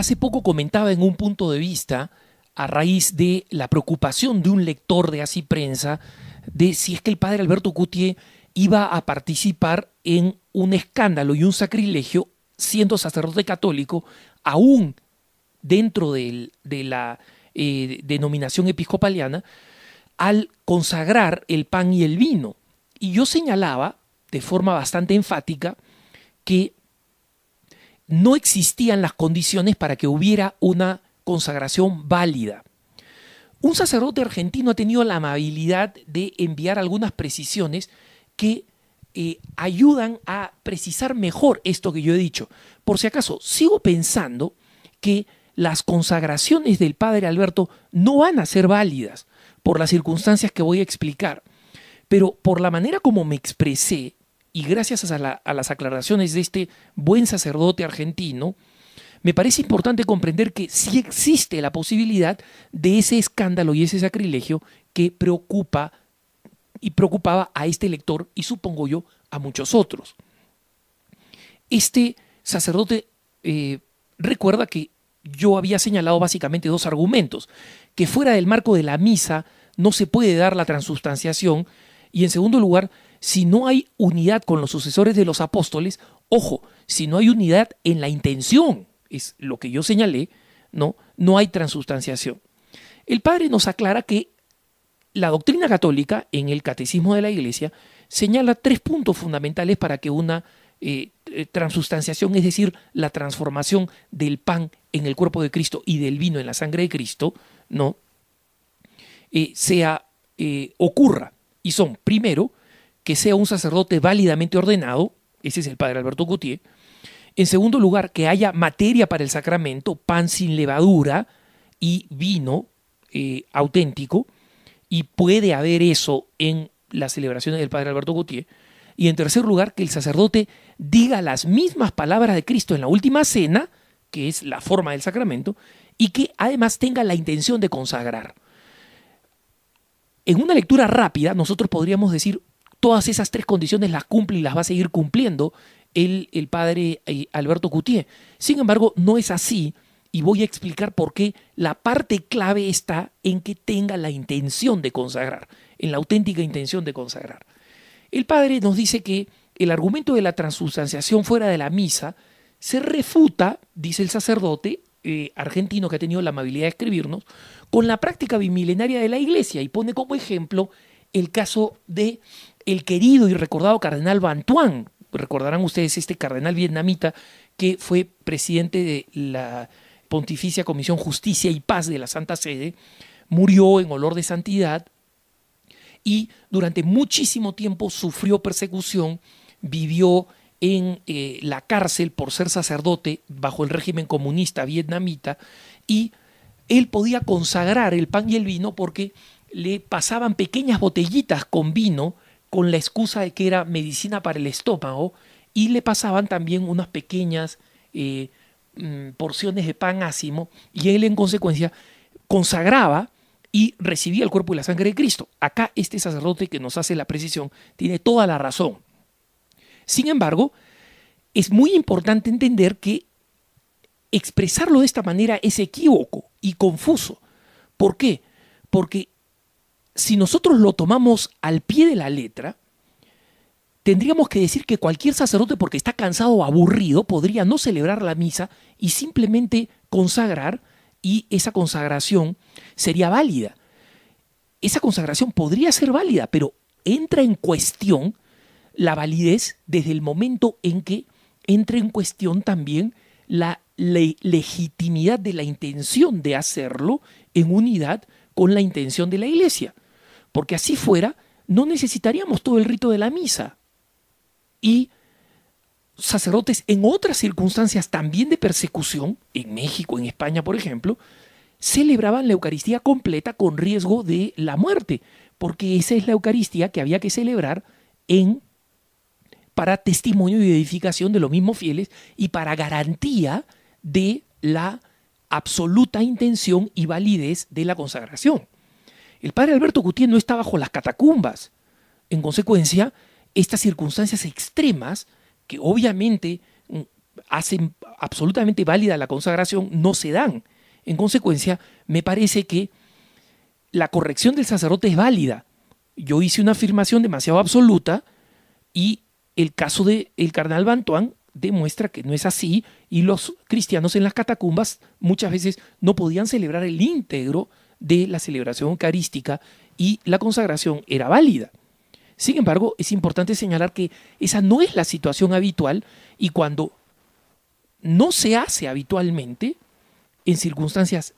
Hace poco comentaba en un punto de vista, a raíz de la preocupación de un lector de Así Prensa, de si es que el padre Alberto Cutie iba a participar en un escándalo y un sacrilegio siendo sacerdote católico, aún dentro de, la eh, denominación episcopaliana, al consagrar el pan y el vino. Y yo señalaba, de forma bastante enfática, que no existían las condiciones para que hubiera una consagración válida. Un sacerdote argentino ha tenido la amabilidad de enviar algunas precisiones que eh, ayudan a precisar mejor esto que yo he dicho. Por si acaso, sigo pensando que las consagraciones del padre Alberto no van a ser válidas por las circunstancias que voy a explicar, pero por la manera como me expresé, y gracias a, las aclaraciones de este buen sacerdote argentino, me parece importante comprender que sí existe la posibilidad de ese escándalo y ese sacrilegio que preocupa y preocupaba a este lector y supongo yo a muchos otros. Este sacerdote eh, recuerda que yo había señalado básicamente dos argumentos, que fuera del marco de la misa no se puede dar la transustanciación y en segundo lugar si no hay unidad con los sucesores de los apóstoles, ojo, si no hay unidad en la intención, es lo que yo señalé, no, no hay transustanciación. El padre nos aclara que la doctrina católica en el catecismo de la Iglesia señala tres puntos fundamentales para que una eh, eh transustanciación, es decir, la transformación del pan en el cuerpo de Cristo y del vino en la sangre de Cristo, no, eh, sea eh, ocurra y son primero que sea un sacerdote válidamente ordenado, ese es el padre Alberto Gautier. En segundo lugar, que haya materia para el sacramento, pan sin levadura y vino eh, auténtico, y puede haber eso en las celebraciones del padre Alberto Gautier. Y en tercer lugar, que el sacerdote diga las mismas palabras de Cristo en la última cena, que es la forma del sacramento, y que además tenga la intención de consagrar. En una lectura rápida, nosotros podríamos decir, todas esas tres condiciones las cumple y las va a seguir cumpliendo el, el padre eh, Alberto Cutié. Sin embargo, no es así y voy a explicar por qué la parte clave está en que tenga la intención de consagrar, en la auténtica intención de consagrar. El padre nos dice que el argumento de la transustanciación fuera de la misa se refuta, dice el sacerdote eh, argentino que ha tenido la amabilidad de escribirnos, con la práctica bimilenaria de la Iglesia y pone como ejemplo el caso de el querido y recordado cardenal Van Recordarán ustedes este cardenal vietnamita que fue presidente de la Pontificia Comisión Justicia y Paz de la Santa Sede, murió en olor de santidad y durante muchísimo tiempo sufrió persecución, vivió en eh, la cárcel por ser sacerdote bajo el régimen comunista vietnamita y él podía consagrar el pan y el vino porque le pasaban pequeñas botellitas con vino con la excusa de que era medicina para el estómago y le pasaban también unas pequeñas eh, mm, porciones de pan ácimo y él en consecuencia consagraba y recibía el cuerpo y la sangre de Cristo. Acá este sacerdote que nos hace la precisión tiene toda la razón. Sin embargo, es muy importante entender que expresarlo de esta manera es equívoco y confuso. ¿Por qué? Porque si nosotros lo tomamos al pie de la letra, tendríamos que decir que cualquier sacerdote, porque está cansado o aburrido, podría no celebrar la misa y simplemente consagrar y esa consagración sería válida. Esa consagración podría ser válida, pero entra en cuestión la validez desde el momento en que entra en cuestión también la legitimidad de la intención de hacerlo en unidad con la intención de la iglesia. Porque así fuera, no necesitaríamos todo el rito de la misa. Y sacerdotes en otras circunstancias también de persecución, en México, en España, por ejemplo, celebraban la Eucaristía completa con riesgo de la muerte, porque esa es la Eucaristía que había que celebrar en para testimonio y edificación de los mismos fieles y para garantía de la absoluta intención y validez de la consagración. El padre Alberto Gutiérrez no está bajo las catacumbas. En consecuencia, estas circunstancias extremas, que obviamente mm, hacen absolutamente válida la consagración, no se dan. En consecuencia, me parece que la corrección del sacerdote es válida. Yo hice una afirmación demasiado absoluta y el caso del el carnal Bantuán demuestra que no es así y los cristianos en las catacumbas muchas veces no podían celebrar el íntegro de la celebración eucarística y la consagración era válida. Sin embargo, es importante señalar que esa no es la situación habitual y cuando no se hace habitualmente, en circunstancias